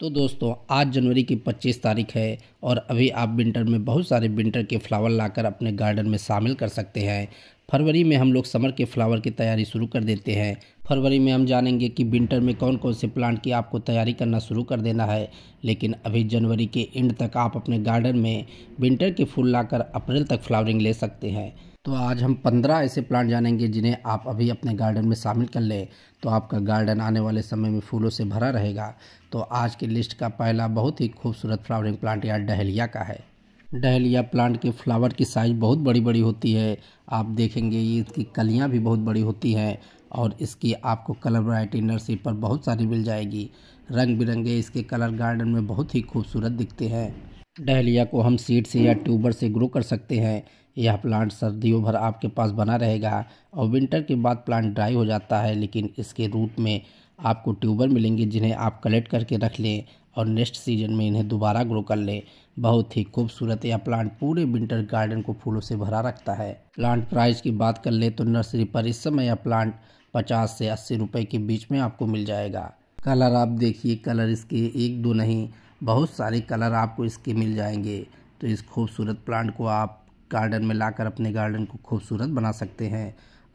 तो दोस्तों आज जनवरी की 25 तारीख है और अभी आप विंटर में बहुत सारे विंटर के फ्लावर लाकर अपने गार्डन में शामिल कर सकते हैं फरवरी में हम लोग समर के फ्लावर की तैयारी शुरू कर देते हैं फरवरी में हम जानेंगे कि विंटर में कौन कौन से प्लांट की आपको तैयारी करना शुरू कर देना है लेकिन अभी जनवरी के एंड तक आप अपने गार्डन में विंटर के फूल लाकर अप्रैल तक फ्लावरिंग ले सकते हैं तो आज हम पंद्रह ऐसे प्लांट जानेंगे जिन्हें आप अभी अपने गार्डन में शामिल कर लें तो आपका गार्डन आने वाले समय में फूलों से भरा रहेगा तो आज की लिस्ट का पहला बहुत ही खूबसूरत फ्लावरिंग प्लांट या डहलिया का है डहलिया प्लांट के फ्लावर की साइज़ बहुत बड़ी बड़ी होती है आप देखेंगे ये इसकी कलियाँ भी बहुत बड़ी होती हैं और इसकी आपको कलर वैरायटी नर्सरी पर बहुत सारी मिल जाएगी रंग बिरंगे इसके कलर गार्डन में बहुत ही खूबसूरत दिखते हैं डहलिया को हम सीड से या ट्यूबर से ग्रो कर सकते हैं यह प्लांट सर्दियों भर आपके पास बना रहेगा और विंटर के बाद प्लांट ड्राई हो जाता है लेकिन इसके रूट में आपको ट्यूबर मिलेंगे जिन्हें आप कलेक्ट करके रख लें और नेक्स्ट सीजन में इन्हें दोबारा ग्रो कर लें बहुत ही खूबसूरत यह प्लांट पूरे विंटर गार्डन को फूलों से भरा रखता है प्लांट प्राइस की बात कर लें तो नर्सरी पर इस समय यह प्लांट पचास से अस्सी रुपये के बीच में आपको मिल जाएगा कलर आप देखिए कलर इसके एक दो नहीं बहुत सारे कलर आपको इसके मिल जाएंगे तो इस खूबसूरत प्लांट को आप गार्डन में लाकर अपने गार्डन को खूबसूरत बना सकते हैं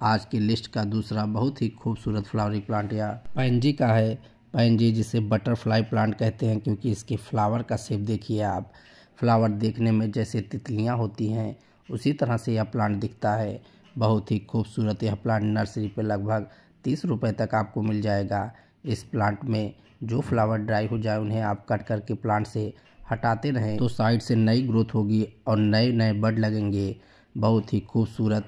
आज की लिस्ट का दूसरा बहुत ही खूबसूरत फ्लावरिंग प्लांट या पैंजी का है पैंजी जिसे बटरफ्लाई प्लांट कहते हैं क्योंकि इसके फ्लावर का सेप देखिए आप फ्लावर देखने में जैसे तितलियाँ होती हैं उसी तरह से यह प्लांट दिखता है बहुत ही खूबसूरत यह प्लांट नर्सरी पर लगभग तीस रुपये तक आपको मिल जाएगा इस प्लांट में जो फ्लावर ड्राई हो जाए उन्हें आप कट करके प्लांट से हटाते रहें तो साइड से नई ग्रोथ होगी और नए नए बड लगेंगे बहुत ही खूबसूरत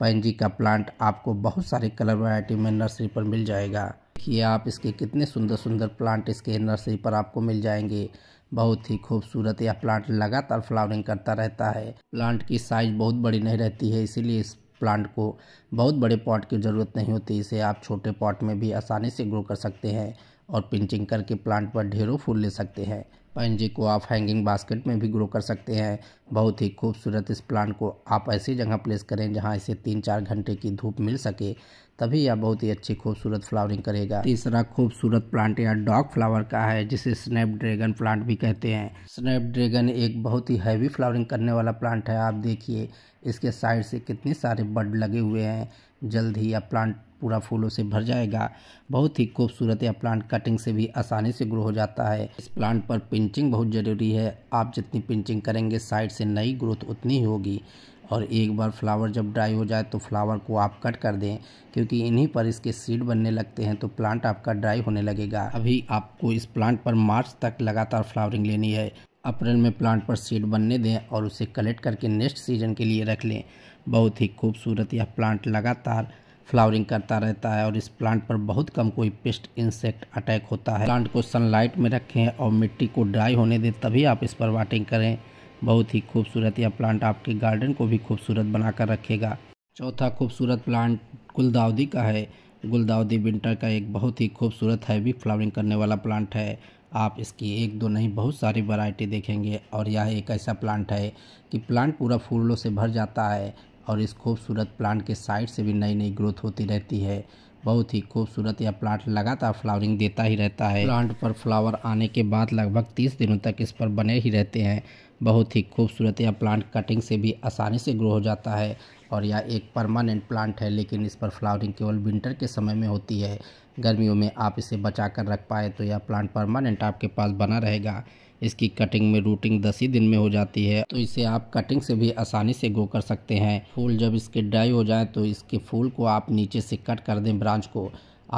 पैनजी का प्लांट आपको बहुत सारे कलर वैरायटी में नर्सरी पर मिल जाएगा देखिए आप इसके कितने सुंदर सुंदर प्लांट इसके नर्सरी पर आपको मिल जाएंगे बहुत ही खूबसूरत यह प्लांट लगातार फ्लावरिंग करता रहता है प्लांट की साइज बहुत बड़ी नहीं रहती है इसीलिए इस प्लांट को बहुत बड़े पॉट की ज़रूरत नहीं होती इसे आप छोटे पॉट में भी आसानी से ग्रो कर सकते हैं और पिंचिंग करके प्लांट पर ढेरों फूल ले सकते हैं पंजी को आप हैंगिंग बास्केट में भी ग्रो कर सकते हैं बहुत ही खूबसूरत इस प्लांट को आप ऐसी जगह प्लेस करें जहां इसे तीन चार घंटे की धूप मिल सके तभी यह बहुत ही अच्छी खूबसूरत फ्लावरिंग करेगा तीसरा खूबसूरत प्लांट यह डॉग फ्लावर का है जिसे स्नैप ड्रैगन प्लांट भी कहते हैं स्नैप ड्रैगन एक बहुत ही हैवी फ्लावरिंग करने वाला प्लांट है आप देखिए इसके साइड से कितने सारे बड लगे हुए हैं जल्द ही यह प्लांट पूरा फूलों से भर जाएगा बहुत ही खूबसूरत यह प्लांट कटिंग से भी आसानी से ग्रो हो जाता है इस प्लांट पर पिंचिंग बहुत ज़रूरी है आप जितनी पिंचिंग करेंगे साइड से नई ग्रोथ उतनी होगी और एक बार फ्लावर जब ड्राई हो जाए तो फ्लावर को आप कट कर दें क्योंकि इन्हीं पर इसके सीड बनने लगते हैं तो प्लांट आपका ड्राई होने लगेगा अभी आपको इस प्लांट पर मार्च तक लगातार फ्लावरिंग लेनी है अप्रैल में प्लांट पर सीड बनने दें और उसे कलेक्ट करके नेक्स्ट सीजन के लिए रख लें बहुत ही खूबसूरत यह प्लांट लगातार फ्लावरिंग करता रहता है और इस प्लांट पर बहुत कम कोई पेस्ट इंसेक्ट अटैक होता है प्लांट को सनलाइट में रखें और मिट्टी को ड्राई होने दें तभी आप इस पर वाटिंग करें बहुत ही खूबसूरत यह प्लांट आपके गार्डन को भी खूबसूरत बनाकर रखेगा चौथा खूबसूरत प्लांट गुलदाउदी का है गुलदाउदी विंटर का एक बहुत ही खूबसूरत हैवी फ्लावरिंग करने वाला प्लांट है आप इसकी एक दो नहीं बहुत सारी वैरायटी देखेंगे और यह एक ऐसा प्लांट है कि प्लांट पूरा फूलों से भर जाता है और इस खूबसूरत प्लांट के साइड से भी नई नई ग्रोथ होती रहती है बहुत ही खूबसूरत यह प्लांट लगातार फ्लावरिंग देता ही रहता है प्लांट पर फ्लावर आने के बाद लगभग तीस दिनों तक इस पर बने ही रहते हैं बहुत ही खूबसूरत यह प्लांट कटिंग से भी आसानी से ग्रो हो जाता है और यह एक परमानेंट प्लांट है लेकिन इस पर फ्लावरिंग केवल विंटर के समय में होती है गर्मियों में आप इसे बचा कर रख पाए तो यह प्लांट परमानेंट आपके पास बना रहेगा इसकी कटिंग में रूटिंग दस ही दिन में हो जाती है तो इसे आप कटिंग से भी आसानी से ग्रो कर सकते हैं फूल जब इसके ड्राई हो जाए तो इसके फूल को आप नीचे से कट कर दें ब्रांच को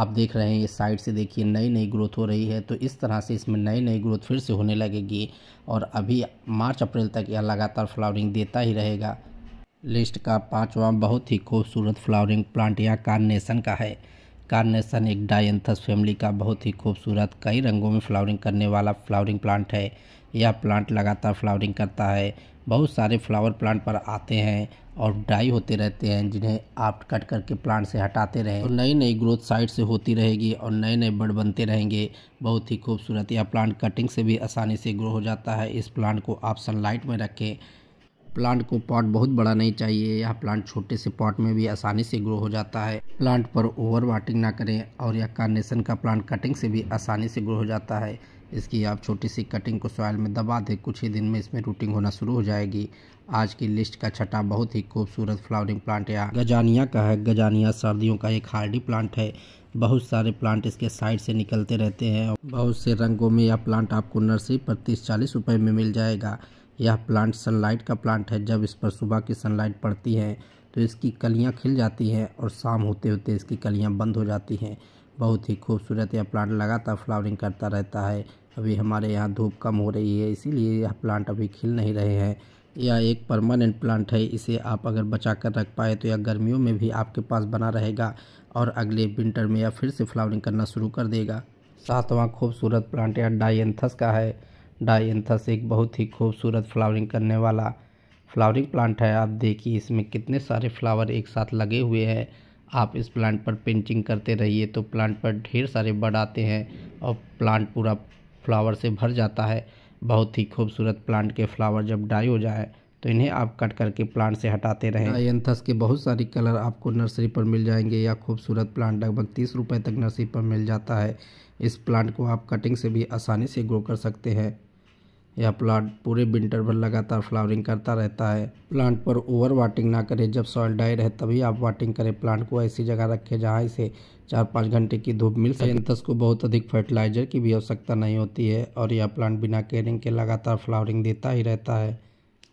आप देख रहे हैं ये साइड से देखिए नई नई ग्रोथ हो रही है तो इस तरह से इसमें नई नई ग्रोथ फिर से होने लगेगी और अभी मार्च अप्रैल तक यह लगातार फ्लावरिंग देता ही रहेगा लिस्ट का पांचवा बहुत ही खूबसूरत फ्लावरिंग प्लांट या कार्नेशन का है कार्नेशन एक डायंथस फैमिली का बहुत ही खूबसूरत कई रंगों में फ्लावरिंग करने वाला फ्लावरिंग प्लांट है यह प्लांट लगातार फ्लावरिंग करता है बहुत सारे फ्लावर प्लांट पर आते हैं और डाई होते रहते हैं जिन्हें आप कट करके प्लांट से हटाते रहें और नई नई ग्रोथ साइड से होती रहेगी और नए नए बड़ बनते रहेंगे बहुत ही खूबसूरत यह प्लांट कटिंग से भी आसानी से ग्रो हो जाता है इस प्लांट को आप सनलाइट में रखें प्लांट को पॉट बहुत बड़ा नहीं चाहिए यह प्लांट छोटे से पॉट में भी आसानी से ग्रो हो जाता है प्लांट पर ओवर वाटिंग ना करें और यह कार्नेशन का प्लांट कटिंग से भी आसानी से ग्रो हो जाता है इसकी आप छोटी सी कटिंग को सॉयल में दबा दें कुछ ही दिन में इसमें रूटिंग होना शुरू हो जाएगी आज की लिस्ट का छठा बहुत ही खूबसूरत फ्लावरिंग प्लांट या गजानिया का है गजानिया सर्दियों का एक हार्डी प्लांट है बहुत सारे प्लांट इसके साइड से निकलते रहते हैं बहुत से रंगों में यह प्लांट आपको नर्सरी पर तीस चालीस रुपये में मिल जाएगा यह प्लांट सनलाइट का प्लांट है जब इस पर सुबह की सनलाइट पड़ती है तो इसकी कलियां खिल जाती हैं और शाम होते होते इसकी कलियां बंद हो जाती हैं बहुत ही खूबसूरत यह प्लांट लगातार फ्लावरिंग करता रहता है अभी हमारे यहाँ धूप कम हो रही है इसीलिए यह प्लांट अभी खिल नहीं रहे हैं यह एक परमानेंट प्लांट है इसे आप अगर बचा कर रख पाए तो यह गर्मियों में भी आपके पास बना रहेगा और अगले विंटर में यह फिर से फ्लावरिंग करना शुरू कर देगा सातवां खूबसूरत प्लांट यह डाइनथस का है डाइंथस एक बहुत ही खूबसूरत फ्लावरिंग करने वाला फ्लावरिंग प्लांट है आप देखिए इसमें कितने सारे फ्लावर एक साथ लगे हुए हैं आप इस प्लांट पर पेंटिंग करते रहिए तो प्लांट पर ढेर सारे बड आते हैं और प्लांट पूरा फ्लावर से भर जाता है बहुत ही खूबसूरत प्लांट के फ्लावर जब डाई हो जाए तो इन्हें आप कट करके प्लांट से हटाते रहें डाइंथस के बहुत सारे कलर आपको नर्सरी पर मिल जाएंगे या खूबसूरत प्लांट लगभग तीस रुपये तक नर्सरी पर मिल जाता है इस प्लांट को आप कटिंग से भी आसानी से ग्रो कर सकते हैं यह प्लांट पूरे विंटर भर लगातार फ्लावरिंग करता रहता है प्लांट पर ओवर वाटिंग ना करें जब सॉइल डाई रहे तभी आप वाटिंग करें प्लांट को ऐसी जगह रखें जहाँ इसे चार पाँच घंटे की धूप मिल सके तस को बहुत अधिक फर्टिलाइजर की भी आवश्यकता नहीं होती है और यह प्लांट बिना केयरिंग के लगातार फ्लावरिंग देता ही रहता है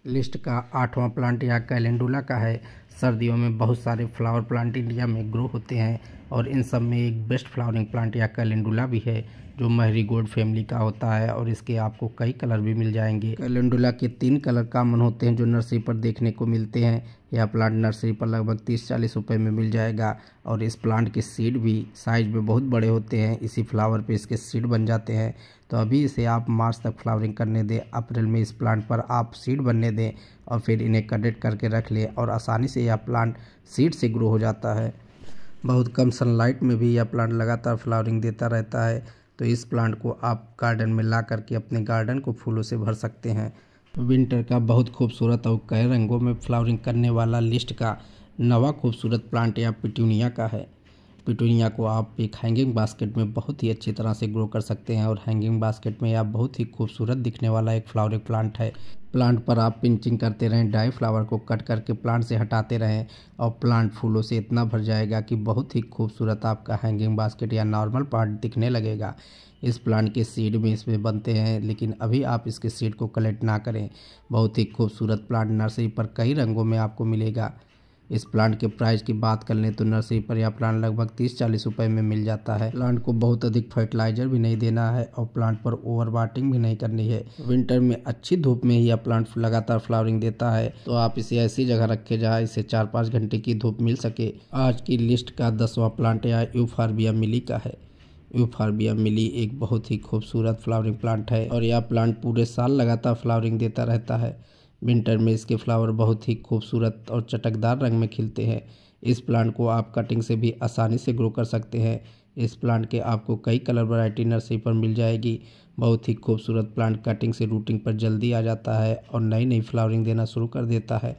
लिस्ट का आठवां प्लांट यह कैलेंडुला का है सर्दियों में बहुत सारे फ्लावर प्लांट इंडिया में ग्रो होते हैं और इन सब में एक बेस्ट फ्लावरिंग प्लांट या कैलेंडुला भी है जो महरी गोल्ड फैमिली का होता है और इसके आपको कई कलर भी मिल जाएंगे कैलेंडुला के तीन कलर कामन होते हैं जो नर्सरी पर देखने को मिलते हैं यह प्लांट नर्सरी पर लगभग तीस चालीस रुपये में मिल जाएगा और इस प्लांट के सीड भी साइज में बहुत बड़े होते हैं इसी फ्लावर पे इसके सीड बन जाते हैं तो अभी इसे आप मार्च तक फ्लावरिंग करने दें अप्रैल में इस प्लांट पर आप सीड बनने दें और फिर इन्हें कडेट करके रख लें और आसानी से यह प्लांट सीड से ग्रो हो जाता है बहुत कम सनलाइट में भी यह प्लांट लगातार फ्लावरिंग देता रहता है तो इस प्लांट को आप गार्डन में ला करके अपने गार्डन को फूलों से भर सकते हैं विंटर का बहुत खूबसूरत और कई रंगों में फ्लावरिंग करने वाला लिस्ट का नवा खूबसूरत प्लांट या पिटूनिया का है पिटूनिया को आप एक हैंगिंग बास्केट में बहुत ही अच्छी तरह से ग्रो कर सकते हैं और हैंगिंग बास्केट में आप बहुत ही खूबसूरत दिखने वाला एक फ्लावरिंग प्लांट है प्लांट पर आप पिंचिंग करते रहें डाई फ्लावर को कट करके प्लांट से हटाते रहें और प्लांट फूलों से इतना भर जाएगा कि बहुत ही खूबसूरत आपका हैंगिंग बास्केट या नॉर्मल प्लांट दिखने लगेगा इस प्लांट के सीड भी इसमें बनते हैं लेकिन अभी आप इसके सीड को कलेक्ट ना करें बहुत ही खूबसूरत प्लांट नर्सरी पर कई रंगों में आपको मिलेगा इस प्लांट के प्राइस की बात कर लें तो नर्सरी पर यह प्लांट लगभग तीस चालीस रुपए में मिल जाता है प्लांट को बहुत अधिक फर्टिलाइजर भी नहीं देना है और प्लांट पर ओवर वाटिंग भी नहीं करनी है विंटर में अच्छी धूप में ही यह प्लांट लगातार फ्लावरिंग देता है तो आप इसे ऐसी जगह रखे जहाँ इसे चार पाँच घंटे की धूप मिल सके आज की लिस्ट का दसवां प्लांट यहाँ यूफार्बिया मिली का है यूफार्बिया मिली एक बहुत ही खूबसूरत फ्लावरिंग प्लांट है और यह प्लांट पूरे साल लगातार फ्लावरिंग देता रहता है विंटर में इसके फ्लावर बहुत ही खूबसूरत और चटकदार रंग में खिलते हैं इस प्लांट को आप कटिंग से भी आसानी से ग्रो कर सकते हैं इस प्लांट के आपको कई कलर वैरायटी नर्सरी पर मिल जाएगी बहुत ही खूबसूरत प्लांट कटिंग से रूटिंग पर जल्दी आ जाता है और नई नई फ्लावरिंग देना शुरू कर देता है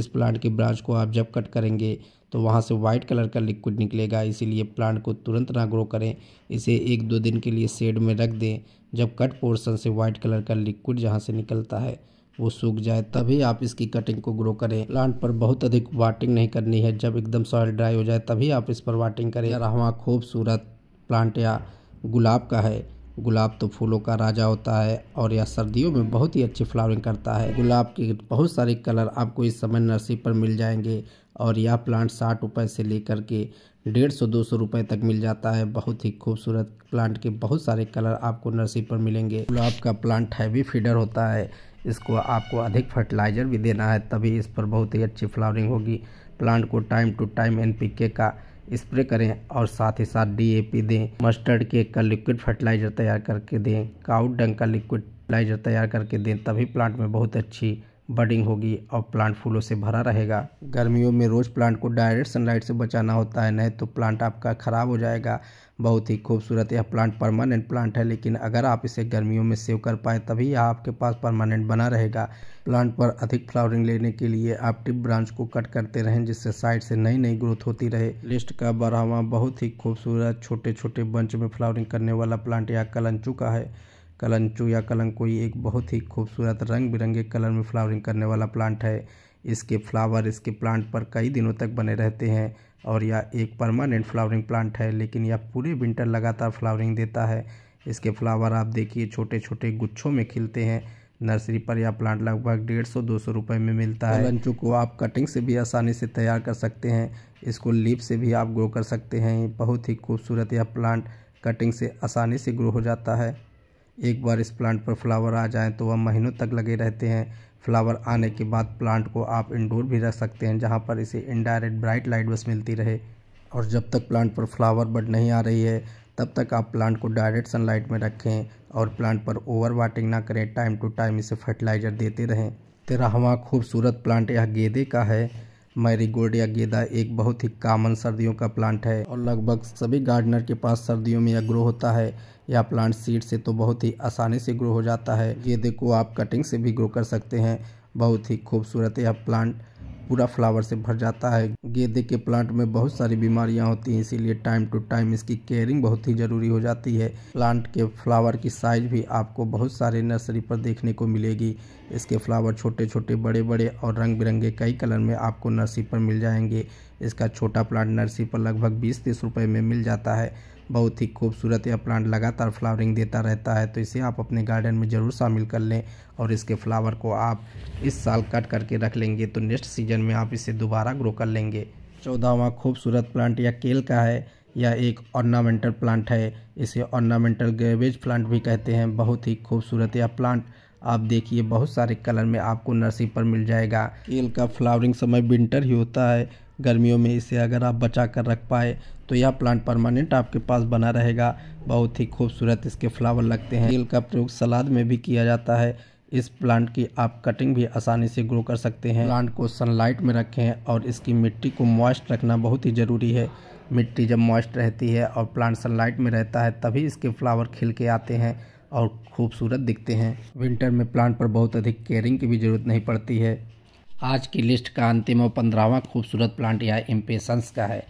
इस प्लांट की ब्रांच को आप जब कट करेंगे तो वहाँ से वाइट कलर का लिक्विड निकलेगा इसीलिए प्लांट को तुरंत ना ग्रो करें इसे एक दो दिन के लिए शेड में रख दें जब कट पोर्शन से वाइट कलर का लिक्विड जहाँ से निकलता है वो सूख जाए तभी आप इसकी कटिंग को ग्रो करें प्लांट पर बहुत अधिक वाटिंग नहीं करनी है जब एकदम सॉइल ड्राई हो जाए तभी आप इस पर वाटिंग करें हमारा खूबसूरत प्लांट या गुलाब का है गुलाब तो फूलों का राजा होता है और यह सर्दियों में बहुत ही अच्छी फ्लावरिंग करता है गुलाब के बहुत सारे कलर आपको इस समय नर्सरी पर मिल जाएंगे और यह प्लांट साठ रुपये से लेकर के डेढ़ सौ दो सौ रुपये तक मिल जाता है बहुत ही खूबसूरत प्लांट के बहुत सारे कलर आपको नर्सरी पर मिलेंगे गुलाब का प्लांट हैवी फीडर होता है इसको आपको अधिक फर्टिलाइज़र भी देना है तभी इस पर बहुत ही अच्छी फ्लावरिंग होगी प्लांट को टाइम टू टाइम एनपीके का स्प्रे करें और साथ ही साथ डीएपी दें मस्टर्ड केक का लिक्विड फर्टिलाइज़र तैयार करके दें काउड डंग का लिक्विड फर्टिलाइज़र तैयार करके दें तभी प्लांट में बहुत अच्छी बडिंग होगी और प्लांट फूलों से भरा रहेगा गर्मियों में रोज़ प्लांट को डायरेक्ट सनलाइट से बचाना होता है नहीं तो प्लांट आपका ख़राब हो जाएगा बहुत ही खूबसूरत यह प्लांट परमानेंट प्लांट है लेकिन अगर आप इसे गर्मियों में सेव कर पाए तभी यह आपके पास परमानेंट बना रहेगा प्लांट पर अधिक फ्लावरिंग लेने के लिए आप टिप ब्रांच को कट करते रहें जिससे साइड से नई नई ग्रोथ होती रहे लिस्ट का बारहवा बहुत ही खूबसूरत छोटे छोटे बंच में फ्लावरिंग करने वाला प्लांट यह कलंचू का है कलंचू या कलम कोई एक बहुत ही खूबसूरत रंग बिरंगे कलर में फ्लावरिंग करने वाला प्लांट है इसके फ्लावर इसके प्लांट पर कई दिनों तक बने रहते हैं और यह एक परमानेंट फ्लावरिंग प्लांट है लेकिन यह पूरे विंटर लगातार फ्लावरिंग देता है इसके फ्लावर आप देखिए छोटे छोटे गुच्छों में खिलते हैं नर्सरी पर यह प्लांट लगभग डेढ़ सौ दो सौ रुपये में मिलता है कलंचू को आप कटिंग से भी आसानी से तैयार कर सकते हैं इसको लीप से भी आप ग्रो कर सकते हैं बहुत ही खूबसूरत यह प्लांट कटिंग से आसानी से ग्रो हो जाता है एक बार इस प्लांट पर फ्लावर आ जाए तो वह महीनों तक लगे रहते हैं फ्लावर आने के बाद प्लांट को आप इंडोर भी रख सकते हैं जहाँ पर इसे इनडायरेक्ट ब्राइट लाइट बस मिलती रहे और जब तक प्लांट पर फ्लावर बड नहीं आ रही है तब तक आप प्लांट को डायरेक्ट सनलाइट में रखें और प्लांट पर ओवर वाटिंग ना करें टाइम टू टाइम इसे फर्टिलाइज़र देते रहें तेरहवा खूबसूरत प्लांट यह गेंदे का है मैरीगोल्ड या गेंदा एक बहुत ही कॉमन सर्दियों का प्लांट है और लगभग सभी गार्डनर के पास सर्दियों में यह ग्रो होता है यह प्लांट सीड से तो बहुत ही आसानी से ग्रो हो जाता है गेंदे को आप कटिंग से भी ग्रो कर सकते हैं बहुत ही खूबसूरत यह प्लांट पूरा फ्लावर से भर जाता है गेंदे के प्लांट में बहुत सारी बीमारियां होती हैं इसीलिए टाइम टू टाइम इसकी केयरिंग बहुत ही ज़रूरी हो जाती है प्लांट के फ्लावर की साइज भी आपको बहुत सारे नर्सरी पर देखने को मिलेगी इसके फ्लावर छोटे छोटे बड़े बड़े और रंग बिरंगे कई कलर में आपको नर्सरी पर मिल जाएंगे इसका छोटा प्लांट नर्सरी पर लगभग बीस तीस रुपये में मिल जाता है बहुत ही खूबसूरत यह प्लांट लगातार फ्लावरिंग देता रहता है तो इसे आप अपने गार्डन में ज़रूर शामिल कर लें और इसके फ्लावर को आप इस साल कट करके रख लेंगे तो नेक्स्ट सीजन में आप इसे दोबारा ग्रो कर लेंगे चौदहवा खूबसूरत प्लांट या केल का है यह एक ऑर्नामेंटल प्लांट है इसे ऑर्नामेंटल गेवेज प्लांट भी कहते हैं बहुत ही खूबसूरत यह प्लांट आप देखिए बहुत सारे कलर में आपको नर्सरी पर मिल जाएगा केल का फ्लावरिंग समय विंटर ही होता है गर्मियों में इसे अगर आप बचा कर रख पाए तो यह प्लांट परमानेंट आपके पास बना रहेगा बहुत ही खूबसूरत इसके फ्लावर लगते हैं तेल का प्रयोग सलाद में भी किया जाता है इस प्लांट की आप कटिंग भी आसानी से ग्रो कर सकते हैं प्लांट को सनलाइट में रखें और इसकी मिट्टी को मॉइस्ट रखना बहुत ही ज़रूरी है मिट्टी जब मॉइस्ट रहती है और प्लांट सनलाइट में रहता है तभी इसके फ्लावर खिल के आते हैं और खूबसूरत दिखते हैं विंटर में प्लांट पर बहुत अधिक केयरिंग की भी ज़रूरत नहीं पड़ती है आज की लिस्ट का अंतिम और पंद्रहवा खूबसूरत प्लांट यह एम्पेशंस का है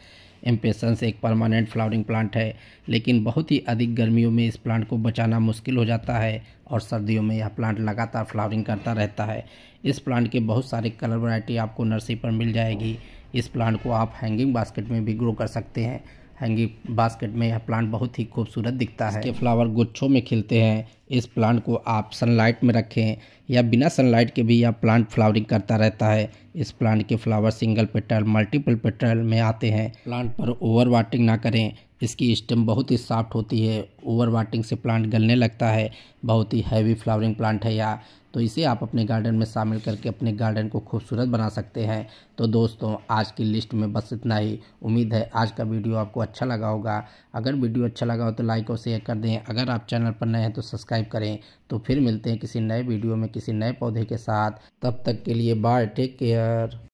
एम्पेशंस एक परमानेंट फ्लावरिंग प्लांट है लेकिन बहुत ही अधिक गर्मियों में इस प्लांट को बचाना मुश्किल हो जाता है और सर्दियों में यह प्लांट लगातार फ्लावरिंग करता रहता है इस प्लांट के बहुत सारे कलर वरायटी आपको नर्सरी पर मिल जाएगी इस प्लांट को आप हैंगिंग बास्केट में भी ग्रो कर सकते हैं हैंगी बास्केट में यह प्लांट बहुत ही खूबसूरत दिखता है इसके फ्लावर गुच्छों में खिलते हैं इस प्लांट को आप सनलाइट में रखें या बिना सनलाइट के भी यह प्लांट फ्लावरिंग करता रहता है इस प्लांट के flower single petal multiple petal में आते हैं प्लांट पर ओवर वाटरिंग ना करें इसकी स्टेम बहुत ही सॉफ्ट होती है ओवर वाटरिंग से प्लांट गलने लगता है बहुत ही हैवी फ्लावरिंग प्लांट है या तो इसे आप अपने गार्डन में शामिल करके अपने गार्डन को खूबसूरत बना सकते हैं तो दोस्तों आज की लिस्ट में बस इतना ही उम्मीद है आज का वीडियो आपको अच्छा लगा होगा अगर वीडियो अच्छा लगा हो तो लाइक और शेयर कर दें अगर आप चैनल पर नए हैं तो सब्सक्राइब करें तो फिर मिलते हैं किसी नए वीडियो में किसी नए पौधे के साथ तब तक के लिए बाय टेक केयर